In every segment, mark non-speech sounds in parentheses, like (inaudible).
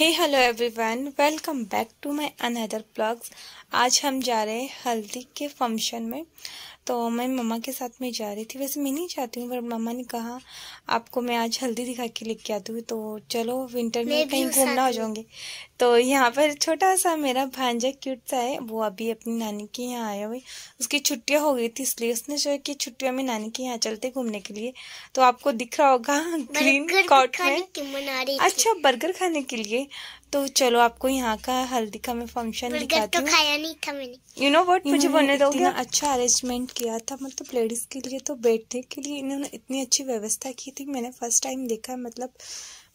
hey hello everyone welcome back to my another blogs आज हम जा रहे हैं हल्दी के फंक्शन में तो मैं मम्मा के साथ में जा रही थी वैसे मैं नहीं जाती हूँ पर मम्मा ने कहा आपको मैं आज हल्दी दिखा के लेके आती हूँ तो चलो विंटर में कहीं घूमना हो जाऊंगे तो यहाँ पर छोटा सा मेरा भांजा क्यूट सा है वो अभी अपनी नानी के यहाँ आया हुई उसकी छुट्टियाँ हो गई थी इसलिए उसने जो है कि छुट्टियों में नानी के यहाँ चलते घूमने के लिए तो आपको दिख रहा होगा ग्रीन कॉट में अच्छा बर्गर खाने के लिए तो चलो आपको यहाँ का हल्दी का मैं फंक्शन तो दिखाती हूँ खाया नहीं था मैंने यू नो वट मुझे बोलने दो अच्छा अरेंजमेंट किया था मतलब लेडीज के लिए तो बैठने के लिए इन्होंने इतनी अच्छी व्यवस्था की थी मैंने फर्स्ट टाइम देखा मतलब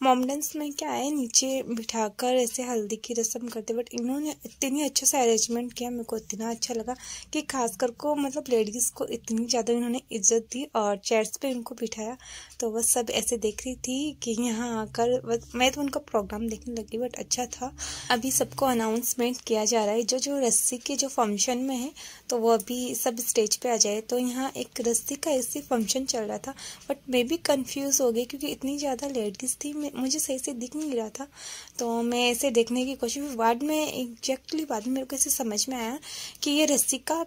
मोमडेंस में क्या है नीचे बिठाकर ऐसे हल्दी की रस्म करते बट इन्होंने इतनी अच्छे से अरेंजमेंट किया मेरे को इतना अच्छा लगा कि खासकर को मतलब लेडीज़ को इतनी ज़्यादा इन्होंने इज्जत दी और चेयर्स पे इनको बिठाया तो वह सब ऐसे देख रही थी कि यहाँ आकर बस मैं तो उनका प्रोग्राम देखने लगी बट अच्छा था अभी सबको अनाउंसमेंट किया जा रहा है जो जो रस्सी के जो फंक्शन में है तो वो अभी सब स्टेज पे आ जाए तो यहाँ एक रस्सी का ऐसे फंक्शन चल रहा था बट मैं भी कन्फ्यूज़ हो गई क्योंकि इतनी ज़्यादा लेडीज़ थी मुझे सही से दिख नहीं रहा था तो मैं ऐसे देखने की कोशिश बाद में एग्जैक्टली बाद में मेरे को ऐसे समझ में आया कि ये रस्सी का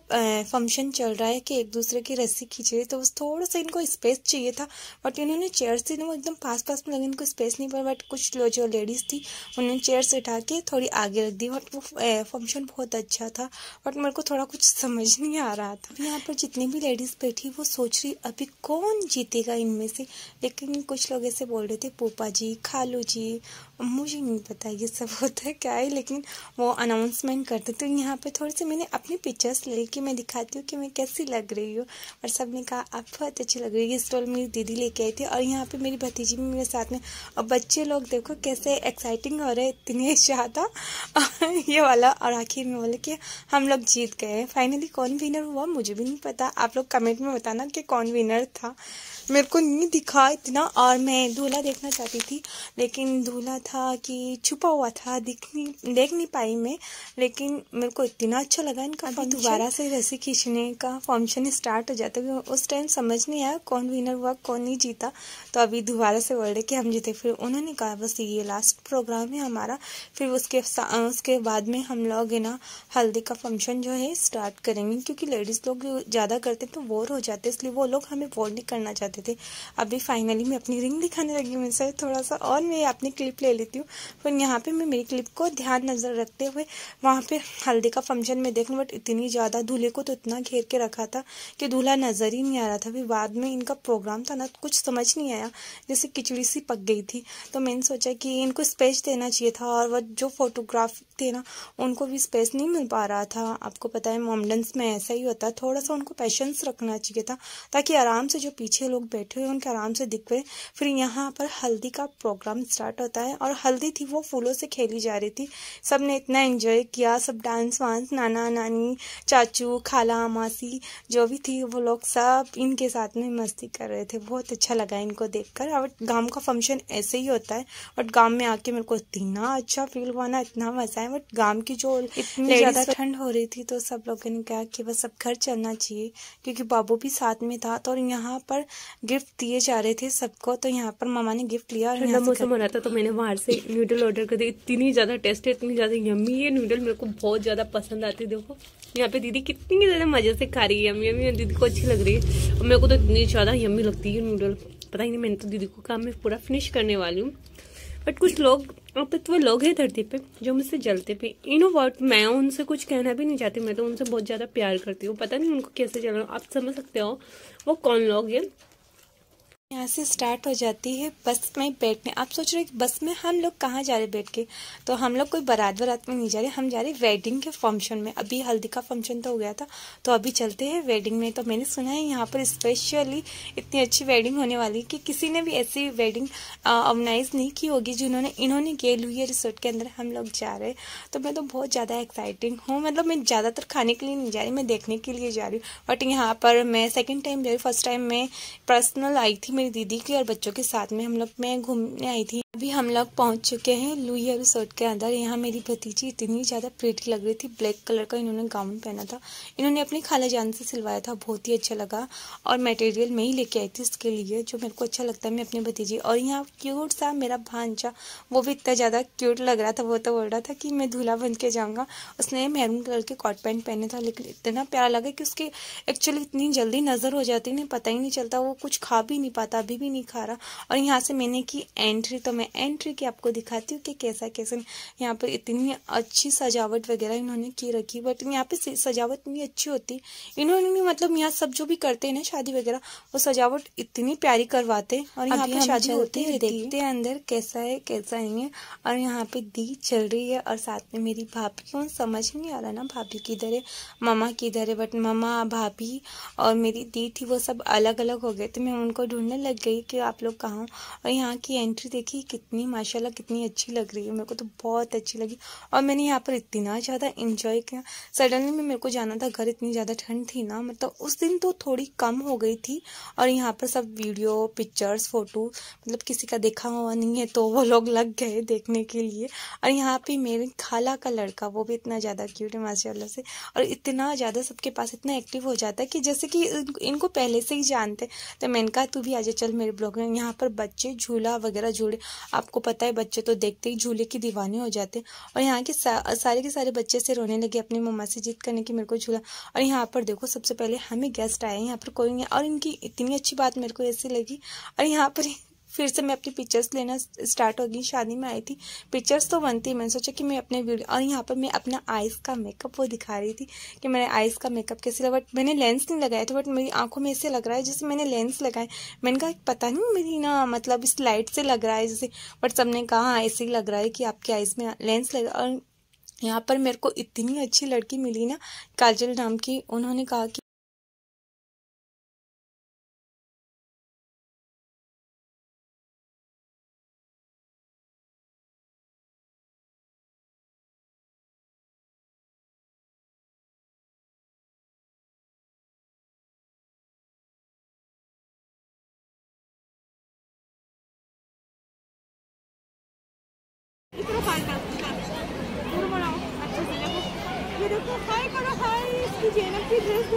फंक्शन चल रहा है कि एक दूसरे की रस्सी खींच रही तो थोड़ा सा इनको स्पेस चाहिए था बट इन्होंने चेयर से वो एकदम पास पास में लगे इनको स्पेस नहीं पड़ा बट कुछ जो लेडीज़ थी उन्होंने चेयर से उठा के थोड़ी आगे रख दी बट वो फंक्शन बहुत अच्छा था बट मेरे को थोड़ा कुछ समझ नहीं आ रहा था यहाँ पर जितनी भी लेडीज़ बैठी वो सोच रही अभी कौन जीतेगा इनमें से लेकिन कुछ लोग ऐसे बोल रहे थे पोपा जी 吃卤鸡。मुझे नहीं पता ये सब होता है क्या है लेकिन वो अनाउंसमेंट करते तो यहाँ पे थोड़े से मैंने अपनी पिक्चर्स ले कि मैं दिखाती हूँ कि मैं कैसी लग रही हूँ और सब ने कहा आप बहुत अच्छी लग रही है ये स्टॉल मेरी दीदी लेके आई थी और यहाँ पे मेरी भतीजी भी मेरे साथ में और बच्चे लोग देखो कैसे एक्साइटिंग हो रहे है इतने (laughs) ज़्यादा ये वाला और आखिर में बोला कि हम लोग जीत गए फाइनली कौन विनर हुआ मुझे भी नहीं पता आप लोग कमेंट में बताना कि कौन विनर था मेरे को नहीं दिखा इतना और मैं दूल्हा देखना चाहती थी लेकिन दूल्हा था कि छुपा हुआ था दिख नहीं देख नहीं पाई मैं लेकिन मेरे को इतना अच्छा लगा इनका अभी दोबारा से रस्सी खींचने का फंक्शन स्टार्ट हो जाता है उस टाइम समझ नहीं आया कौन विनर हुआ कौन नहीं जीता तो अभी दोबारा से वर्ल्ड कि हम जीते फिर उन्होंने कहा बस ये लास्ट प्रोग्राम है हमारा फिर उसके उसके बाद में हम लोग है ना हल्दी का फंक्शन जो है स्टार्ट करेंगे क्योंकि लेडीज़ लोग ज़्यादा करते तो बोर हो जाते इसलिए वो लोग हमें बोर नहीं करना चाहते थे अभी फाइनली मैं अपनी रिंग दिखाने लगी मुझसे थोड़ा सा और मैं अपनी क्लिप ले लेती हूँ फिर यहाँ पे मैं मेरी क्लिप को ध्यान नज़र रखते हुए वहाँ पे हल्दी का फंक्शन में देख बट इतनी ज़्यादा दूल्हे को तो इतना घेर के रखा था कि दूल्हा नज़र ही नहीं आ रहा था फिर बाद में इनका प्रोग्राम था ना तो कुछ समझ नहीं आया जैसे खिचड़ी सी पक गई थी तो मैंने सोचा कि इनको स्पेस देना चाहिए था और वह जो फोटोग्राफ थे ना उनको भी स्पेस नहीं मिल पा रहा था आपको पता है मोमडन्स में ऐसा ही होता है थोड़ा सा उनको पेशेंस रखना चाहिए था ताकि आराम से जो पीछे लोग बैठे हुए उनके आराम से दिख पे फिर यहाँ पर हल्दी का प्रोग्राम स्टार्ट होता है और और हल्दी थी वो फूलों से खेली जा रही थी सब ने इतना एंजॉय किया सब डांस वांस नाना नानी चाचू खाला मासी जो भी थी वो लोग सब इनके साथ में मस्ती कर रहे थे बहुत अच्छा लगा इनको कर और गांव का फंक्शन ऐसे ही होता है बट गाँव में आके मेरे को इतना अच्छा फील हुआ ना इतना मजा है बट गांव की जो इतनी ज़्यादा ठंड हो रही थी तो सब लोगों ने कहा कि बस अब घर चलना चाहिए क्योंकि बाबू भी साथ में था तो यहाँ पर गिफ्ट दिए जा रहे थे सबको तो यहाँ पर मामा ने गिफ्ट लिया और मौसम हो रहा था तो मैंने बाहर से नूडल ऑर्डर कर दी इतनी ज़्यादा टेस्ट है इतनी ज़्यादा यम्मी है नूडल मेरे को बहुत ज़्यादा पसंद आती है देखो यहाँ पे दीदी कितनी ज़्यादा मज़े से खा रही है यम्मी यम्मी दीदी को अच्छी लग रही है और मेरे को तो इतनी ज़्यादा यम्मी लगती है नूडल पता ही नहीं मैंने तो दीदी को काम में पूरा फिनिश करने वाली हूँ बट कुछ लोग अब तक तो वो लोग हैं धरती पे जो मुझसे जलते पे यू नो वॉट मैं उनसे कुछ कहना भी नहीं चाहती मैं तो उनसे बहुत ज़्यादा प्यार करती हूँ पता नहीं उनको कैसे जल आप समझ सकते हो वो कौन लोग हैं यहाँ से स्टार्ट हो जाती है बस में बैठने आप सोच रहे हो बस में हम लोग कहाँ जा रहे बैठ के तो हम लोग कोई बारात बारात में नहीं जा रहे हम जा रहे वेडिंग के फंक्शन में अभी हल्दी का फंक्शन तो हो गया था तो अभी चलते हैं वेडिंग में तो मैंने सुना है यहाँ पर स्पेशली इतनी अच्छी वेडिंग होने वाली कि किसी ने भी ऐसी वेडिंग ऑर्गेनाइज नहीं की होगी जिन्होंने इन्होंने किए लुया रिसोर्ट के अंदर हम लोग जा रहे तो मैं तो बहुत ज़्यादा एक्साइटिंग हूँ मतलब मैं ज़्यादातर खाने के लिए नहीं जा रही मैं देखने के लिए जा रही हूँ बट यहाँ पर मैं सेकेंड टाइम जा रही फर्स्ट टाइम मैं पर्सनल आई थी मेरी दीदी की और बच्चों के साथ में हम लोग मैं घूमने आई थी अभी हम लोग पहुंच चुके हैं लुईया रिसोर्ट के अंदर यहाँ मेरी भतीजी इतनी ज़्यादा प्रेटी लग रही थी ब्लैक कलर का इन्होंने गाउन पहना था इन्होंने अपने खाला जान से सिलवाया था बहुत ही अच्छा लगा और मटेरियल मैं ही लेके आई थी इसके लिए जो मेरे को अच्छा लगता है मैं अपनी भतीजी और यहाँ क्यूट सा मेरा भांजा वो भी इतना ज़्यादा क्यूट लग रहा था वो तो बोल रहा था कि मैं दूल्हा बन के जाऊँगा उसने मेहरून कलर के कॉट पैंट पहने था लेकिन इतना प्यारा लगा कि उसकी एक्चुअली इतनी जल्दी नज़र हो जाती नहीं पता ही नहीं चलता वो कुछ खा भी नहीं पाता अभी भी नहीं खा रहा और यहाँ से मैंने की एंट्री तो मैं मैं एंट्री की आपको दिखाती हूँ कि कैसा कैसे यहाँ पर इतनी अच्छी सजावट वगैरह इन्होंने की रखी बट यहाँ पे सजावट इतनी अच्छी होती इन्होंने मतलब यहाँ सब जो भी करते हैं ना शादी वगैरह वो सजावट इतनी प्यारी करवाते हैं और यहाँ पे शादी होती है देखते हैं अंदर कैसा है कैसा नहीं है और यहाँ पे दी चल रही है और साथ में मेरी भाभी को समझ नहीं आ रहा ना भाभी किधर है मामा किधर है बट मामा भाभी और मेरी दी थी वो सब अलग अलग हो गए तो मैं उनको ढूंढने लग गई कि आप लोग कहाँ और यहाँ की एंट्री देखी कितनी माशाल्लाह कितनी अच्छी लग रही है मेरे को तो बहुत अच्छी लगी और मैंने यहाँ पर इतना ज़्यादा इन्जॉय किया सडनली में मेरे को जाना था घर इतनी ज़्यादा ठंड थी ना मतलब उस दिन तो थोड़ी कम हो गई थी और यहाँ पर सब वीडियो पिक्चर्स फ़ोटो मतलब किसी का देखा हुआ नहीं है तो वो लोग लग गए देखने के लिए और यहाँ पर मेरे खाला का लड़का वो भी इतना ज़्यादा क्यूट है माशाला से और इतना ज़्यादा सबके पास इतना एक्टिव हो जाता है कि जैसे कि इनको पहले से ही जानते तो मैंने कहा तू भी आ जा चल मेरे ब्लॉग में यहाँ पर बच्चे झूला वगैरह झूले आपको पता है बच्चे तो देखते ही झूले की दीवाने हो जाते और यहाँ के सा, सारे के सारे बच्चे से रोने लगे अपनी मम्मा से जीत करने की मेरे को झूला और यहाँ पर देखो सबसे पहले हमें गेस्ट आए हैं यहाँ पर कोई नहीं और इनकी इतनी अच्छी बात मेरे को ऐसी लगी और यहाँ पर फिर से मैं अपनी पिक्चर्स लेना स्टार्ट हो गई शादी में आई थी पिक्चर्स तो बनती मैंने सोचा कि मैं अपने वीडियो और यहाँ पर मैं अपना आइस का मेकअप वो दिखा रही थी कि मैंने आइस का मेकअप कैसे लगा बट मैंने लेंस नहीं लगाया था बट मेरी आंखों में ऐसे लग रहा है जैसे मैंने लेंस लगाए मैंने कहा पता नहीं मेरी ना मतलब इस लाइट से लग रहा है जैसे बट सबने कहा हाँ, ऐसे ही लग रहा है कि आपके आइस में लेंस लगा और यहाँ पर मेरे को इतनी अच्छी लड़की मिली ना काजल नाम की उन्होंने कहा कि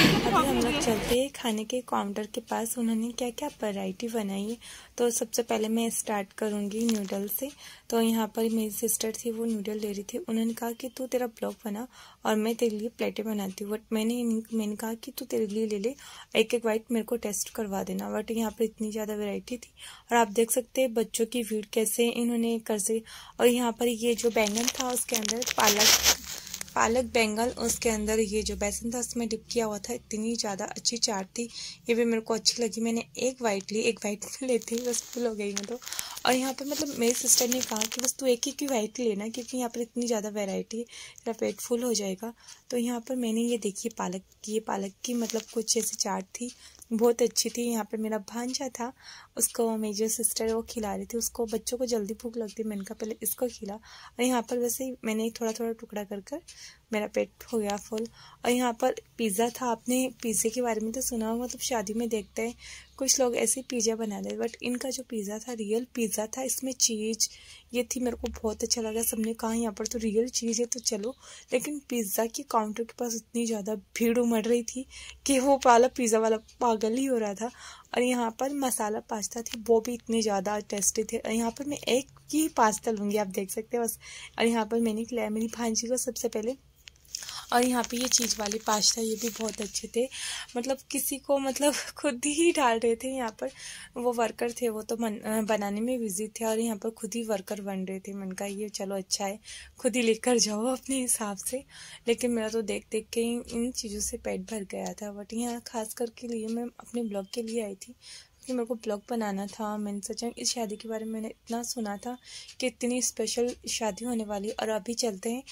अभी हम लोग चलते हैं खाने के काउंटर के पास उन्होंने क्या क्या वैरायटी बनाई है तो सबसे पहले मैं स्टार्ट करूँगी नूडल से तो यहाँ पर मेरी सिस्टर थी वो नूडल ले रही थी उन्होंने कहा कि तू तेरा ब्लॉग बना और मैं तेरे लिए प्लेटें बनाती हूँ बट मैंने मैंने कहा कि तू तेरे लिए ले ले एक एक वाइट मेरे को टेस्ट करवा देना बट यहाँ पर इतनी ज़्यादा वेराइटी थी और आप देख सकते हैं बच्चों की भीड़ कैसे इन्होंने कर और यहाँ पर ये जो बैंगन था उसके अंदर पालक पालक बैंगल उसके अंदर ये जो बेसन था उसमें डिप किया हुआ था इतनी ज़्यादा अच्छी चाट थी ये भी मेरे को अच्छी लगी मैंने एक वाइट ली एक वाइट में तो लेती ही बस फुल हो गई मैं तो और यहाँ पर मतलब मेरी सिस्टर ने कहा कि बस तू एक ही की वाइट लेना क्योंकि यहाँ पर इतनी ज़्यादा वेराइटी मेरा पेट फुल हो जाएगा तो यहाँ पर मैंने ये देखी पालक की ये पालक की मतलब कुछ ऐसी चाट थी बहुत अच्छी थी यहाँ पे मेरा भांजा था उसको मेजर सिस्टर वो खिला रही थी उसको बच्चों को जल्दी भूख लगती मैंने कहा पहले इसको खिला और यहाँ पर वैसे ही मैंने थोड़ा थोड़ा टुकड़ा कर कर मेरा पेट हो गया फुल और यहाँ पर पिज़्ज़ा था आपने पिज़्ज़े के बारे में तो सुना होगा मतलब शादी में देखते हैं कुछ लोग ऐसे पिज़्ज़ा बना रहे बट इनका जो पिज़्ज़ा था रियल पिज़्ज़ा था इसमें चीज़ ये थी मेरे को बहुत अच्छा लगा सबने कहा यहाँ पर तो रियल चीज़ है तो चलो लेकिन पिज़्ज़ा के काउंटर के पास इतनी ज़्यादा भीड़ उमड़ रही थी कि वो वाला पिज़्ज़ा वाला पागल ही हो रहा था और यहाँ पर मसाला पास्ता थी वो भी इतने ज़्यादा टेस्टी थे और यहाँ पर मैं एक ही पास्ता लूँगी आप देख सकते हैं बस और यहाँ पर मैंने खिलाया मेरी भांजी को सबसे पहले और यहाँ पे ये चीज़ वाले पास्ता ये भी बहुत अच्छे थे मतलब किसी को मतलब (laughs) खुद ही डाल रहे थे यहाँ पर वो वर्कर थे वो तो मन, बनाने में बिजी थे और यहाँ पर खुद ही वर्कर बन रहे थे मन का ये चलो अच्छा है खुद ही लेकर जाओ अपने हिसाब से लेकिन मेरा तो देख देख के इन चीज़ों से पेट भर गया था बट यहाँ खास करके लिए मैं अपने ब्लॉग के लिए आई थी कि मेरे को ब्लॉग बनाना था मैंने सोचा इस शादी के बारे में मैंने इतना सुना था कि इतनी स्पेशल शादी होने वाली और अभी चलते हैं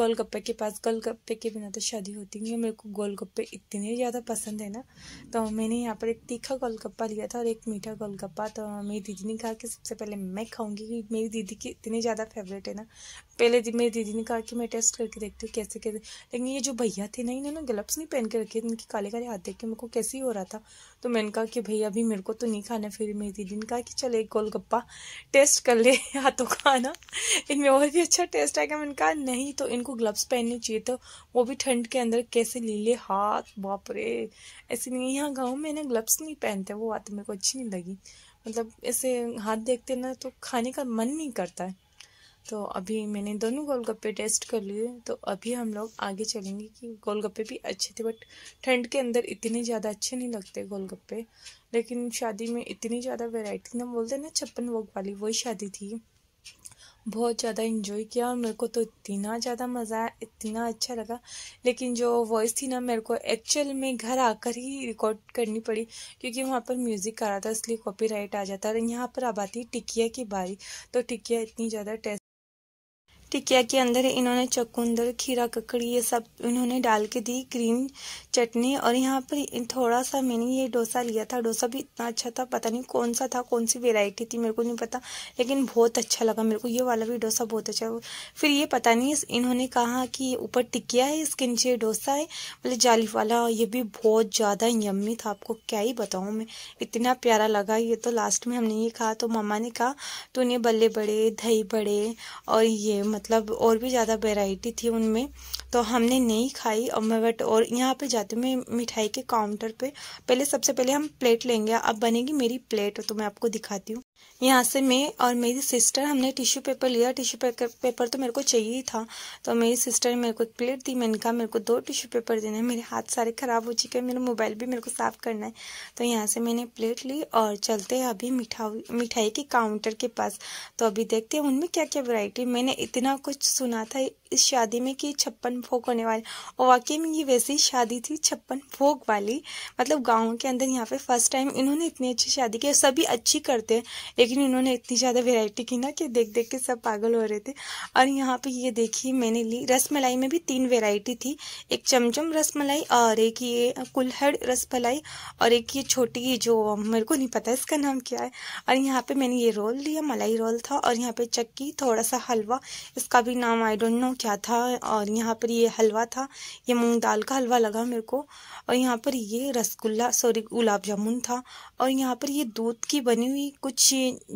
गोलगप्पे के पास गोलगप्पे के बिना तो शादी होती नहीं है मेरे को गोलगप्पे इतने ज़्यादा पसंद है ना तो मैंने यहाँ पर एक तीखा गोलगप्पा लिया था और एक मीठा गोलगप्पा तो मेरी दीदी ने कहा कि सबसे पहले मैं खाऊँगी मेरी दीदी की इतनी ज़्यादा फेवरेट है ना पहले मेरी दीदी ने कहा कि मैं टेस्ट करके देखती हूँ कैसे कैसे लेकिन ये जो भैया थे ना इन्होंने ग्लव्स नहीं पहन के रखे इनके काले काले हाथ देख के मेरे को कैसे ही हो रहा था तो मैंने कहा कि भैया अभी मेरे को तो नहीं खाना फिर मेरी दीदी ने कहा कि चल एक गोलगप्पा टेस्ट कर ले (laughs) हाथों का इनमें और भी अच्छा टेस्ट आएगा मैंने कहा नहीं तो इनको ग्लव्स पहनने चाहिए तो वो भी ठंड के अंदर कैसे ले लिए हाथ बापरे ऐसे नहीं यहाँ गाँव में ना ग्लव्स नहीं पहनते वो बात मेरे को अच्छी नहीं लगी मतलब ऐसे हाथ देखते ना तो खाने का मन नहीं करता है तो अभी मैंने दोनों गोलगप्पे टेस्ट कर लिए तो अभी हम लोग आगे चलेंगे कि गोलगप्पे भी अच्छे थे बट ठंड के अंदर इतने ज़्यादा अच्छे नहीं लगते गोलगप्पे लेकिन शादी में इतनी ज़्यादा वेराइटी ना बोलते ना छप्पन वोक वाली वही शादी थी बहुत ज़्यादा इन्जॉय किया और मेरे को तो इतना ज़्यादा मज़ा आया इतना अच्छा लगा लेकिन जो वॉइस थी ना मेरे को एक्चुअल में घर आकर ही रिकॉर्ड करनी पड़ी क्योंकि वहाँ पर म्यूज़िक आ रहा था इसलिए कॉपीराइट आ जाता है यहाँ पर अब है टिकिया की बारी तो टिकिया इतनी ज़्यादा टेस्ट टिकिया के अंदर इन्होंने चकुंदर खीरा ककड़ी ये सब इन्होंने डाल के दी ग्रीन चटनी और यहाँ पर थोड़ा सा मैंने ये डोसा लिया था डोसा भी इतना अच्छा था पता नहीं कौन सा था कौन सी वेराइटी थी मेरे को नहीं पता लेकिन बहुत अच्छा लगा मेरे को ये वाला भी डोसा बहुत अच्छा फिर ये पता नहीं इन्होंने कहा कि ऊपर टिकिया है इसके नीचे डोसा है बोले जाली वाला ये भी बहुत ज़्यादा यम्मी था आपको क्या ही बताऊँ मैं इतना प्यारा लगा ये तो लास्ट में हमने ये कहा तो मामा ने कहा उन्हें बल्ले बड़े दही बड़े और ये मतलब और भी ज़्यादा वेराइटी थी उनमें तो हमने नहीं खाई और मैं बट और यहाँ पे जाते हुए मिठाई के काउंटर पे पहले सबसे पहले हम प्लेट लेंगे अब बनेगी मेरी प्लेट तो मैं आपको दिखाती हूँ यहाँ से मैं और मेरी सिस्टर हमने टिश्यू पेपर लिया टिश्यू पेपर पेपर तो मेरे को चाहिए ही था तो मेरी सिस्टर ने मेरे को एक प्लेट दी मैंने कहा मेरे को दो टिश्यू पेपर देना है मेरे हाथ सारे ख़राब हो चुके हैं मेरा मोबाइल भी मेरे को साफ़ करना है तो यहाँ से मैंने प्लेट ली और चलते हैं अभी मिठाई मिठाई के काउंटर के पास तो अभी देखते हैं उनमें क्या क्या वैरायटी मैंने इतना कुछ सुना था इस शादी में कि छप्पन भोग होने वाले और वाकई में ये वैसी शादी थी छप्पन भोग वाली मतलब गाँव के अंदर यहाँ पे फर्स्ट टाइम इन्होंने इतनी अच्छी शादी की सभी अच्छी करते हैं लेकिन इन्होंने इतनी ज़्यादा वेराइटी की ना कि देख देख के सब पागल हो रहे थे और यहाँ पे ये देखिए मैंने ली रस मलाई में भी तीन वेराइटी थी एक चमचम रस मलाई और एक ये कुल्हड़ रस मलाई और एक ये छोटी जो मेरे को नहीं पता इसका नाम क्या है और यहाँ पे मैंने ये रोल लिया मलाई रोल था और यहाँ पे चक्की थोड़ा सा हलवा इसका भी नाम आई डोंट नो क्या था और यहाँ पर ये हलवा था ये मूंग दाल का हलवा लगा मेरे को और यहाँ पर ये रसगुल्ला सॉरी गुलाब जामुन था और यहाँ पर ये दूध की बनी हुई कुछ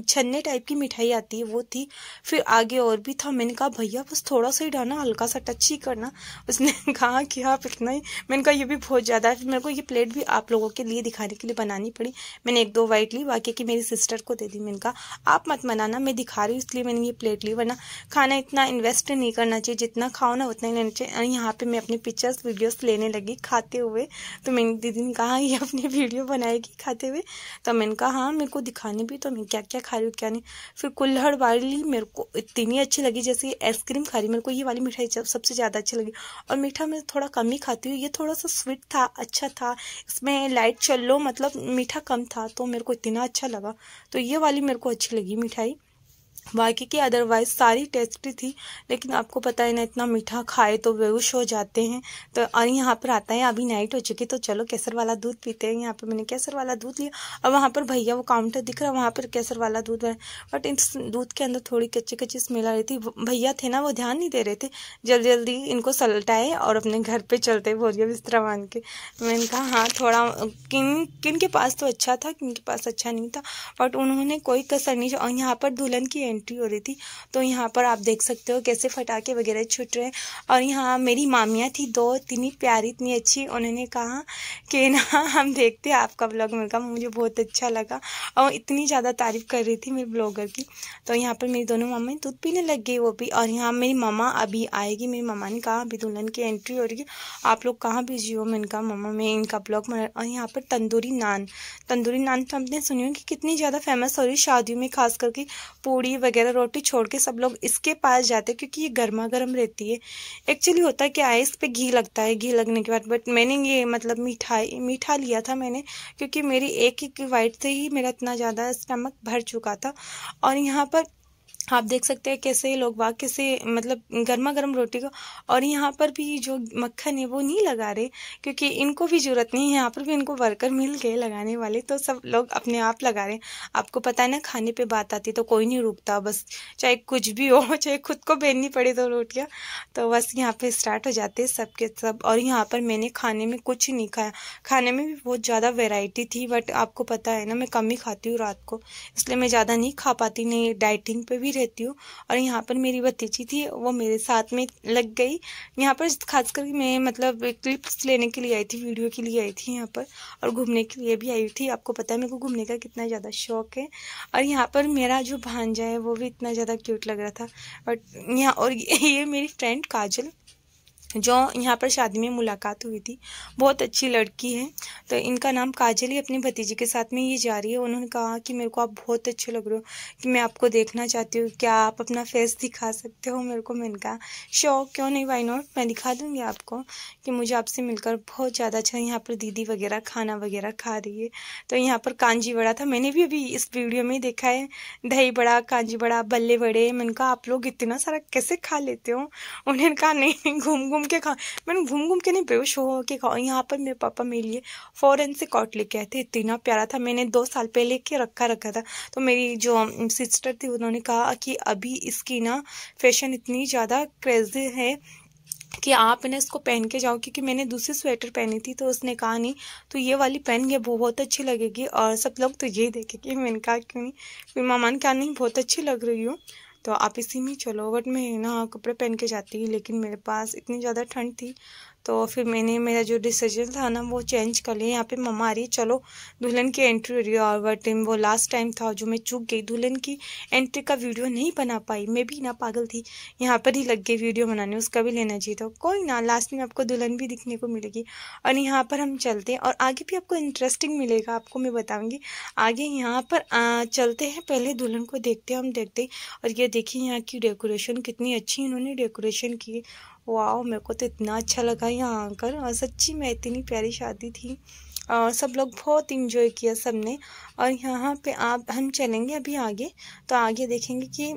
छन्ने टाइप की मिठाई आती है वो थी फिर आगे और भी था मैंने कहा भैया बस थोड़ा सा ही डालना हल्का सा टच ही करना उसने (laughs) कहा कि आप इतना ही मैंने कहा ये भी बहुत ज़्यादा है फिर मेरे को ये प्लेट भी आप लोगों के लिए दिखाने के लिए बनानी पड़ी मैंने एक दो वाइट ली बाकी की मेरी सिस्टर को दे दी मैंने कहा आप मत मनाना मैं दिखा रही हूँ इसलिए मैंने ये प्लेट ली वरना खाना इतना इन्वेस्ट नहीं करना चाहिए जितना खाओ ना उतना ही लेना चाहिए यहाँ पर मैं अपनी पिक्चर्स वीडियोस लेने लगी खाते हुए तो मैंने दीदी ने कहा ये अपनी वीडियो बनाएगी खाते हुए तो मैंने कहा हाँ मेरे को दिखाने भी तो मैं क्या क्या खा रही हूँ क्या नहीं फिर कुल्हड़ वाली मेरे को इतनी अच्छी लगी जैसे आइसक्रीम खा रही मेरे को ये वाली मिठाई सबसे ज़्यादा अच्छी लगी और मीठा मैं थोड़ा कम ही खाती हूँ ये थोड़ा सा स्वीट था अच्छा था इसमें लाइट चल लो मतलब मीठा कम था तो मेरे को इतना अच्छा लगा तो ये वाली मेरे को अच्छी लगी मिठाई बाकी की अदरवाइज सारी टेस्टी थी लेकिन आपको पता है ना इतना मीठा खाए तो बेहोश हो जाते हैं तो और यहाँ पर आता है अभी नाइट हो चुकी तो चलो केसर वाला दूध पीते हैं यहाँ पर मैंने केसर वाला दूध लिया और वहाँ पर भैया वो काउंटर दिख रहा है वहाँ पर केसर वाला दूध है बट इस दूध के अंदर थोड़ी कच्ची कच्ची स्मेल आ रही थी भैया थे ना वो ध्यान नहीं दे रहे थे जल्दी जल्दी इनको सलटाए और अपने घर पर चलते बोलिए बिस्तरा मान के मैंने कहा हाँ थोड़ा किन किन के पास तो अच्छा था किन के पास अच्छा नहीं था बट उन्होंने कोई कसर नहीं और यहाँ पर दुल्हन की एंट्री हो रही थी तो यहाँ पर आप देख सकते हो कैसे फटाके वगैरह छूट रहे हैं और यहाँ मेरी मामियाँ थी दो इतनी प्यारी इतनी अच्छी उन्होंने कहा कि ना (laughs) हम देखते हैं आपका ब्लॉग मेरे का मुझे बहुत अच्छा लगा और इतनी ज़्यादा तारीफ़ कर रही थी मेरे ब्लॉगर की तो यहाँ पर मेरी दोनों मामा दूध पीने लग गई वो भी और यहाँ मेरी मामा अभी आएगी मेरी मामा ने कहा अभी दुल्हन की एंट्री हो रही है आप लोग कहाँ बिजी हो मैंने कहा मामा मैं इनका ब्लॉग बना और यहाँ पर तंदूरी नान तंदूरी नान तो हमने सुनी हो कि कितनी ज़्यादा फेमस हो रही है शादियों में खास करके पूड़ी वगैरह रोटी छोड़ के सब लोग इसके पास जाते क्योंकि ये गर्मा गर्म रहती है एक्चुअली होता क्या है इस पर घी लगता है घी लगने के बाद बट मैंने ये मतलब मिठाई मीठा लिया था मैंने क्योंकि मेरी एक एक वाइट से ही मेरा इतना ज़्यादा स्टमक भर चुका था और यहाँ पर आप देख सकते हैं कैसे लोग वाक्य से मतलब गर्मा गर्म रोटी को और यहाँ पर भी जो मक्खन है वो नहीं लगा रहे क्योंकि इनको भी ज़रूरत नहीं है यहाँ पर भी इनको वर्कर मिल गए लगाने वाले तो सब लोग अपने आप लगा रहे हैं आपको पता है ना खाने पर बात आती तो कोई नहीं रुकता बस चाहे कुछ भी हो (laughs) चाहे खुद को बेननी पड़े तो रोटियाँ तो बस यहाँ पर स्टार्ट हो जाते हैं सब के सब और यहाँ पर मैंने खाने में कुछ नहीं खाया खाने में भी बहुत ज़्यादा वेराइटी थी बट आपको पता है ना मैं कम ही खाती हूँ रात को इसलिए मैं ज़्यादा नहीं खा पाती नहीं डाइटिंग पे भी रह रहती हूँ और यहाँ पर मेरी भतीजी थी वो मेरे साथ में लग गई यहाँ पर खास करके मैं मतलब क्लिप्स लेने के लिए आई थी वीडियो के लिए आई थी यहाँ पर और घूमने के लिए भी आई थी आपको पता है मेरे को घूमने का कितना ज़्यादा शौक है और यहाँ पर मेरा जो भांजा है वो भी इतना ज़्यादा क्यूट लग रहा था बट यहाँ और ये (laughs) मेरी फ्रेंड काजल जो यहाँ पर शादी में मुलाकात हुई थी बहुत अच्छी लड़की है तो इनका नाम काजल ही अपनी भतीजी के साथ में ये जा रही है उन्होंने कहा कि मेरे को आप बहुत अच्छे लग रहे हो कि मैं आपको देखना चाहती हूँ क्या आप अपना फेस दिखा सकते हो मेरे को मैंने कहा शौक क्यों नहीं वाई नोट मैं दिखा दूँगी आपको कि मुझे आपसे मिलकर बहुत ज़्यादा अच्छा यहाँ पर दीदी वगैरह खाना वगैरह खा रही है तो यहाँ पर कांजी बड़ा था मैंने भी अभी इस वीडियो में देखा है दही बड़ा कांजी बड़ा बल्ले बड़े मैंने कहा आप लोग इतना सारा कैसे खा लेते हो उन्होंने कहा नहीं घूम घूम घूम के खा मैंने घूम घूम के नहीं बेहोश हो के खाओ यहाँ पर मेरे पापा मेरे लिए फ़ौरन से कॉट लेके आए थे इतना प्यारा था मैंने दो साल पहले के रखा रखा था तो मेरी जो सिस्टर थी उन्होंने कहा कि अभी इसकी ना फैशन इतनी ज़्यादा क्रेज है कि आप इन्हें इसको पहन के जाओ क्योंकि मैंने दूसरी स्वेटर पहनी थी तो उसने कहा नहीं तो ये वाली पहन के बहुत अच्छी लगेगी और सब लोग तो यही देखेंगे मैंने कहा क्यों नहीं फिर मामा ने कहा नहीं बहुत अच्छी लग रही हूँ तो आप इसी में चलो बट मैं ना कपड़े पहन के जाती लेकिन मेरे पास इतनी ज़्यादा ठंड थी तो फिर मैंने मेरा जो डिसीजन था ना वो चेंज कर लिया यहाँ पे मम्मा आ रही है चलो दुल्हन की एंट्री हो रही है और वह टाइम वो लास्ट टाइम था जो मैं चूक गई दुल्हन की एंट्री का वीडियो नहीं बना पाई मैं भी ना पागल थी यहाँ पर ही लग गई वीडियो बनाने उसका भी लेना चाहिए था कोई ना लास्ट में आपको दुल्हन भी दिखने को मिलेगी और यहाँ पर हम चलते हैं और आगे भी आपको इंटरेस्टिंग मिलेगा आपको मैं बताऊँगी आगे यहाँ पर चलते हैं पहले दुल्हन को देखते हैं हम देखते और ये देखिए यहाँ की डेकोरेशन कितनी अच्छी इन्होंने डेकोरेशन की वाह मेरे को तो इतना अच्छा लगा यहाँ आकर और सच्ची में इतनी प्यारी शादी थी और सब लोग बहुत इन्जॉय किया सबने और यहाँ पे आप हम चलेंगे अभी आगे तो आगे देखेंगे कि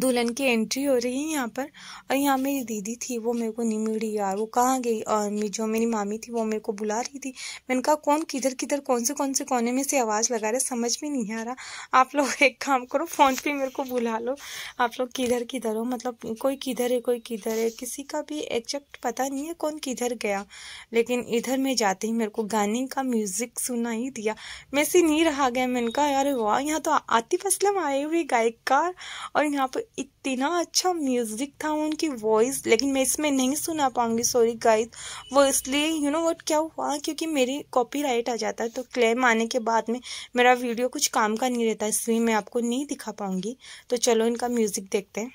दुल्हन की एंट्री हो रही है यहाँ पर और यहाँ मेरी दीदी थी वो मेरे को नहीं मिली यार वो कहाँ गई और जो मेरी मामी थी वो मेरे को बुला रही थी मैंने कहा कौन किधर किधर कौन से कौन से कोने में से आवाज़ लगा रहा है समझ में नहीं आ रहा आप लोग (laughs) एक काम करो फ़ोन पे मेरे को बुला लो आप लोग किधर किधर हो मतलब कोई किधर है कोई किधर है किसी का भी एग्जैक्ट पता नहीं है कौन किधर गया लेकिन इधर में जाते ही मेरे को गाने का म्यूज़िक सुना ही दिया मैं से नहीं रहा गया मैंने कहा यार वाह यहाँ तो आतिफ असलम आए हुए गायककार और यहाँ पर इतना अच्छा म्यूज़िक था उनकी वॉइस लेकिन मैं इसमें नहीं सुना पाऊंगी सॉरी गाइस वो इसलिए यू नो व्हाट क्या हुआ क्योंकि मेरी कॉपीराइट आ जाता है तो क्लेम आने के बाद में मेरा वीडियो कुछ काम का नहीं रहता इसलिए मैं आपको नहीं दिखा पाऊंगी तो चलो इनका म्यूज़िक देखते हैं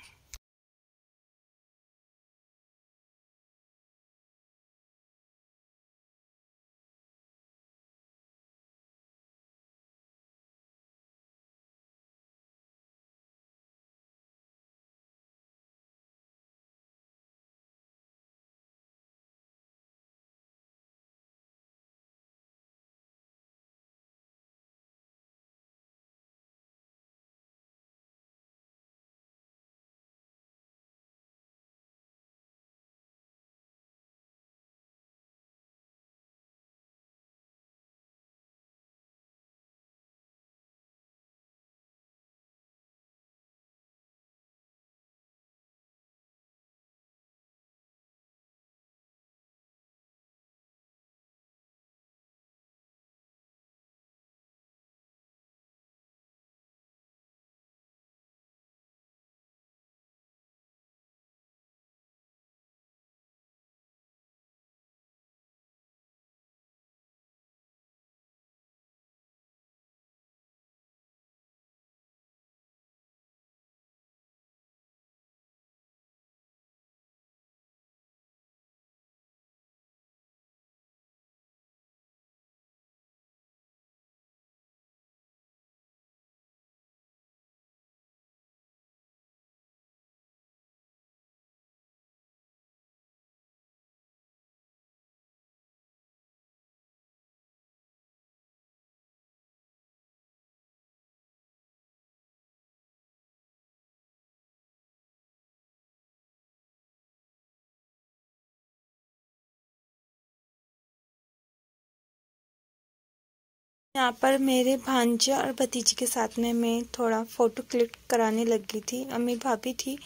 यहाँ पर मेरे भांजे और भतीजी के साथ में मैं थोड़ा फ़ोटो क्लिक कराने लगी थी अम्मी भाभी थी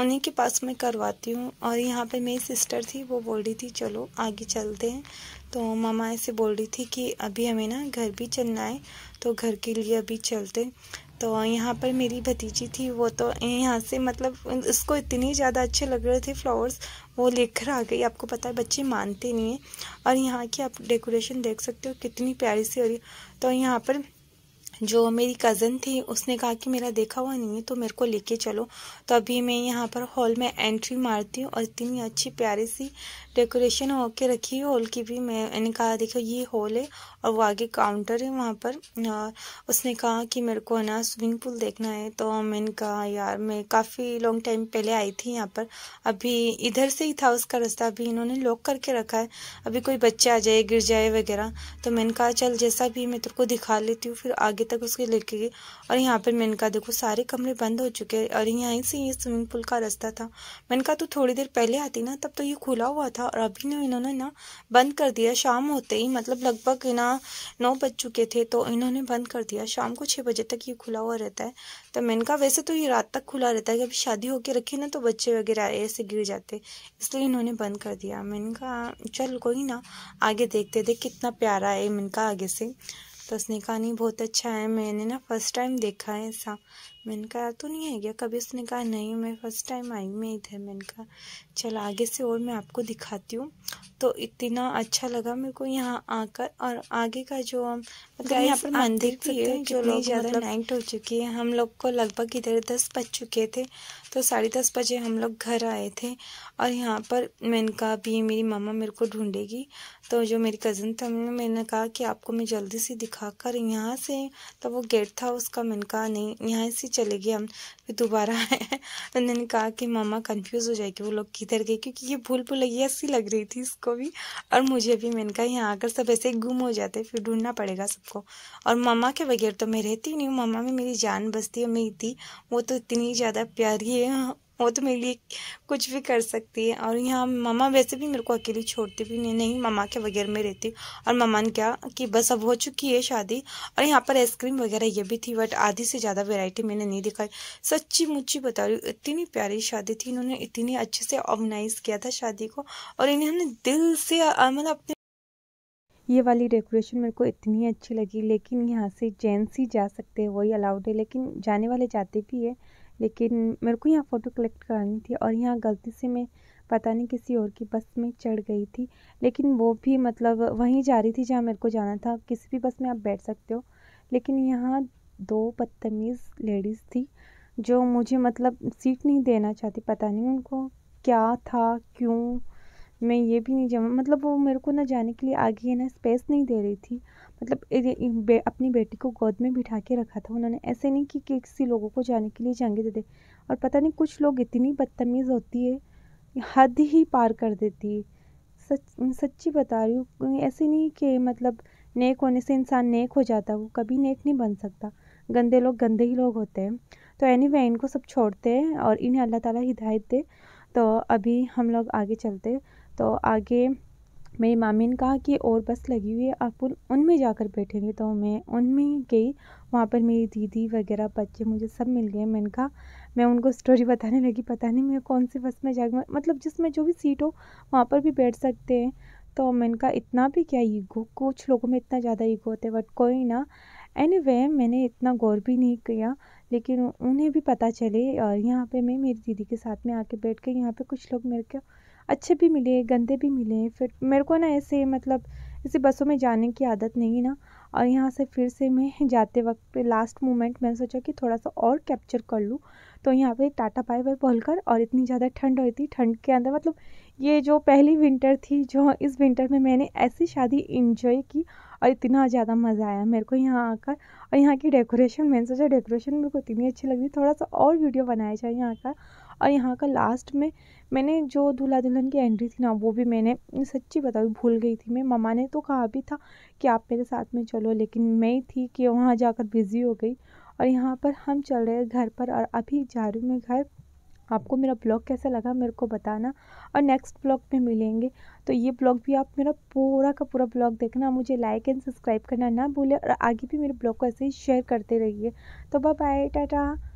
उन्हीं के पास मैं करवाती हूँ और यहाँ पे मेरी सिस्टर थी वो बोल रही थी चलो आगे चलते हैं तो मामा ऐसे बोल रही थी कि अभी हमें ना घर भी चलना है तो घर के लिए अभी चलते तो यहाँ पर मेरी भतीजी थी वो तो यहाँ से मतलब उसको इतनी ज़्यादा अच्छे लग रहे थे फ्लावर्स वो लेकर आ गई आपको पता है बच्चे मानते नहीं हैं और यहाँ की आप डेकोरेशन देख सकते हो कितनी प्यारी सी हो रही तो यहाँ पर जो मेरी कज़न थी उसने कहा कि मेरा देखा हुआ नहीं है तो मेरे को लेके चलो तो अभी मैं यहाँ पर हॉल में एंट्री मारती हूँ और इतनी अच्छी प्यारी सी डेकोरेशन होके रखी है हॉल की भी मैंने कहा देखो ये हॉल है और वो आगे काउंटर है वहाँ पर उसने कहा कि मेरे को ना स्विमिंग पूल देखना है तो मैंने कहा यार मैं काफ़ी लॉन्ग टाइम पहले आई थी यहाँ पर अभी इधर से ही था उसका रास्ता अभी इन्होंने लॉक करके रखा है अभी कोई बच्चे आ जाए गिर जाए वगैरह तो मैंने कहा चल जैसा भी मैं तेरे को दिखा लेती हूँ फिर आगे तक उसके लेके गई और यहाँ पर मैंने कहा देखो सारे कमरे बंद हो चुके हैं और यहीं से ये स्विमिंग पूल का रास्ता था मैंने कहा तो थोड़ी देर पहले आती ना तब तो ये खुला हुआ था और अभी ना इन्होंने ना बंद कर दिया शाम होते ही मतलब लगभग ना नौ बज चुके थे तो इन्होंने बंद कर दिया शाम को छः बजे तक ये खुला हुआ रहता है तो मैंने कहा वैसे तो ये रात तक खुला रहता है अभी शादी होके रखी ना तो बच्चे वगैरह ऐसे गिर जाते इसलिए इन्होंने बंद कर दिया मैंने कहा चल कोई ना आगे देखते देख कितना प्यारा है मैंने कहा आगे से तो उसने कहा नहीं बहुत अच्छा है मैंने ना फर्स्ट टाइम देखा है ऐसा मैंने कहा तो नहीं है क्या कभी उसने कहा नहीं मैं फ़र्स्ट टाइम आई मैं इधर मैंने कहा चल आगे से और मैं आपको दिखाती हूँ तो इतना अच्छा लगा मेरे को यहाँ आकर और आगे का जो मतलब तो यहाँ पर मंदिर भी है जो लोग ज़्यादा नाइट मतलब हो चुकी है हम लोग को लगभग इधर दस बज चुके थे तो साढ़े दस बजे हम लोग घर आए थे और यहाँ पर मैंने कहा भी मेरी मामा मेरे को ढूंढेगी तो जो मेरी कज़न था मैंने कहा कि आपको मैं जल्दी से दिखा कर यहाँ से तो वो गेट था उसका मैंने कहा नहीं यहाँ से चले गए हम फिर दोबारा आए तो मैंने कहा कि मामा कन्फ्यूज़ हो जाएगी वो लोग किधर गए क्योंकि ये भूल भुलैया सी लग रही थी इसको भी और मुझे भी मैंने कहा यहाँ आकर सब ऐसे गुम हो जाते फिर ढूंढना पड़ेगा सबको और मामा के बगैर तो मैं रहती नहीं हूँ मामा में मेरी जान बसती है मैं थी वो तो इतनी ज़्यादा प्यारी है है वो तो मेरे लिए कुछ भी कर सकती है और यहाँ मामा वैसे भी मेरे को अकेली छोड़ती भी नहीं नहीं मामा के वगैरह में रहती और मामा ने क्या कि बस अब हो चुकी है शादी और यहाँ पर आइसक्रीम वगैरह ये भी थी बट आधी से ज़्यादा वैरायटी मैंने नहीं दिखाई सच्ची मुच्ची बता रही हूँ इतनी प्यारी शादी थी इन्होंने इतनी अच्छे से ऑर्गेनाइज किया था शादी को और इन्होंने दिल से मतलब अपने ये वाली डेकोरेशन मेरे को इतनी अच्छी लगी लेकिन यहाँ से जेंट्स ही जा सकते हैं वही अलाउड है लेकिन जाने वाले जाते भी है लेकिन मेरे को यहाँ फ़ोटो कलेक्ट करानी थी और यहाँ गलती से मैं पता नहीं किसी और की बस में चढ़ गई थी लेकिन वो भी मतलब वहीं जा रही थी जहाँ मेरे को जाना था किसी भी बस में आप बैठ सकते हो लेकिन यहाँ दो बदतमीज़ लेडीज़ थी जो मुझे मतलब सीट नहीं देना चाहती पता नहीं उनको क्या था क्यों मैं ये भी नहीं जाऊँ मतलब वो मेरे को ना जाने के लिए आगे है ना स्पेस नहीं दे रही थी मतलब बे, अपनी बेटी को गोद में बिठा के रखा था उन्होंने ऐसे नहीं कि, किसी लोगों को जाने के लिए जाएंगे दे और पता नहीं कुछ लोग इतनी बदतमीज़ होती है हद ही पार कर देती है सच सच्ची बता रही हूँ ऐसे नहीं कि मतलब नेक होने से इंसान नेक हो जाता वो कभी नेक नहीं बन सकता गंदे लोग गंदे ही लोग होते हैं तो एनी anyway, इनको सब छोड़ते हैं और इन्हें अल्लाह ताला हिदायत दे तो अभी हम लोग आगे चलते हैं तो आगे मेरी मामी ने कहा कि और बस लगी हुई है आप उन उनमें जाकर बैठेंगे तो मैं उनमें गई वहाँ पर मेरी दीदी वगैरह बच्चे मुझे सब मिल गए मैंने कहा मैं उनको स्टोरी बताने लगी पता नहीं मैं कौन सी बस में जाऊँ मतलब जिसमें जो भी सीट हो वहाँ पर भी बैठ सकते हैं तो मैंने कहा इतना भी क्या ईगो कुछ लोगों में इतना ज़्यादा ईगो होता है बट कोई ना एनी anyway, मैंने इतना गौर भी नहीं किया लेकिन उन्हें भी पता चले और यहाँ पे मैं मेरी दीदी के साथ में आके बैठ गई यहाँ पे कुछ लोग मेरे को अच्छे भी मिले गंदे भी मिले फिर मेरे को ना ऐसे मतलब ऐसे बसों में जाने की आदत नहीं है ना और यहाँ से फिर से मैं (laughs) जाते वक्त लास्ट मोमेंट मैंने सोचा कि थोड़ा सा और कैप्चर कर लूँ तो यहाँ पे टाटा पाई बाय बोलकर और इतनी ज़्यादा ठंड थी ठंड के अंदर मतलब ये जो पहली विंटर थी जो इस विंटर में मैंने ऐसी शादी इंजॉय की और इतना ज़्यादा मज़ा आया मेरे को यहाँ आकर और यहाँ की डेकोरेशन मैंने सोचा डेकोरेशन मेरे को इतनी अच्छी लगी थोड़ा सा और वीडियो बनाया जाए यहाँ का और यहाँ का लास्ट में मैंने जो दूल्हा दुल्हन की एंट्री थी ना वो भी मैंने सच्ची बताऊँ भूल गई थी मैं मम्मा ने तो कहा भी था कि आप मेरे साथ में चलो लेकिन मैं ही थी कि वहाँ जाकर बिज़ी हो गई और यहाँ पर हम चल रहे घर पर और अभी जा रही हूँ मैं घर आपको मेरा ब्लॉग कैसा लगा मेरे को बताना और नेक्स्ट ब्लॉग में मिलेंगे तो ये ब्लॉग भी आप मेरा पूरा का पूरा ब्लॉग देखना मुझे लाइक एंड सब्सक्राइब करना ना भूलें और आगे भी मेरे ब्लॉग को ऐसे ही शेयर करते रहिए तो बाय बाय टाटा